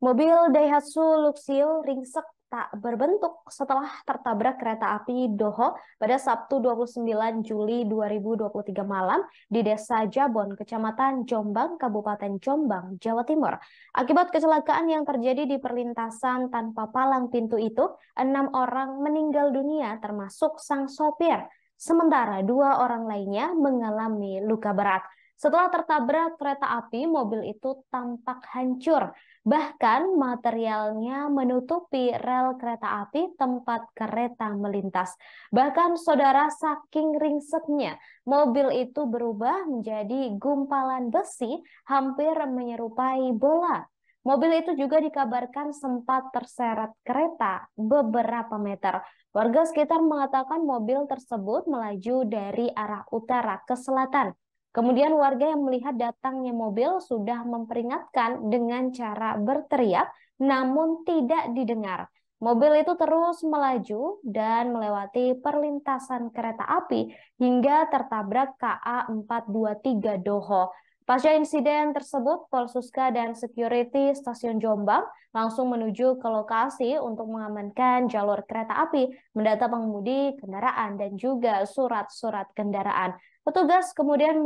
Mobil Daihatsu Luxio ringsek tak berbentuk setelah tertabrak kereta api Doho pada Sabtu 29 Juli 2023 malam di Desa Jabon, Kecamatan Jombang, Kabupaten Jombang, Jawa Timur. Akibat kecelakaan yang terjadi di perlintasan tanpa palang pintu itu, enam orang meninggal dunia termasuk sang sopir. Sementara dua orang lainnya mengalami luka berat. Setelah tertabrak kereta api, mobil itu tampak hancur. Bahkan materialnya menutupi rel kereta api tempat kereta melintas. Bahkan saudara saking ringseknya, mobil itu berubah menjadi gumpalan besi hampir menyerupai bola. Mobil itu juga dikabarkan sempat terseret kereta beberapa meter. Warga sekitar mengatakan mobil tersebut melaju dari arah utara ke selatan Kemudian warga yang melihat datangnya mobil sudah memperingatkan dengan cara berteriak namun tidak didengar. Mobil itu terus melaju dan melewati perlintasan kereta api hingga tertabrak KA 423 Doho. Pasca insiden tersebut, Polsuska dan security stasiun Jombang langsung menuju ke lokasi untuk mengamankan jalur kereta api, mendata pengemudi kendaraan dan juga surat-surat kendaraan. Petugas kemudian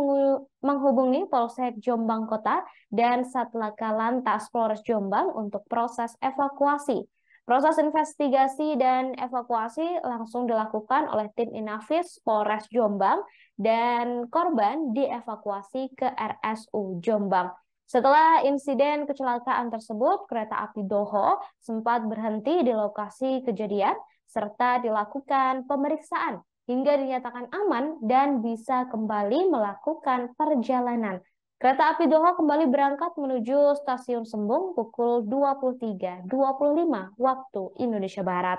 menghubungi Polsek Jombang Kota dan Satlaka Lantas Polres Jombang untuk proses evakuasi. Proses investigasi dan evakuasi langsung dilakukan oleh tim Inafis Polres Jombang dan korban dievakuasi ke RSU Jombang. Setelah insiden kecelakaan tersebut, kereta api Doho sempat berhenti di lokasi kejadian serta dilakukan pemeriksaan hingga dinyatakan aman dan bisa kembali melakukan perjalanan. Kereta api Doha kembali berangkat menuju stasiun Sembung pukul 23.25 waktu Indonesia Barat.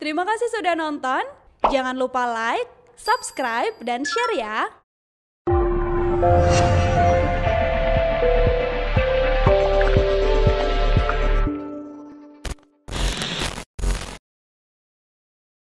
Terima kasih sudah nonton. Jangan lupa like, subscribe, dan share ya.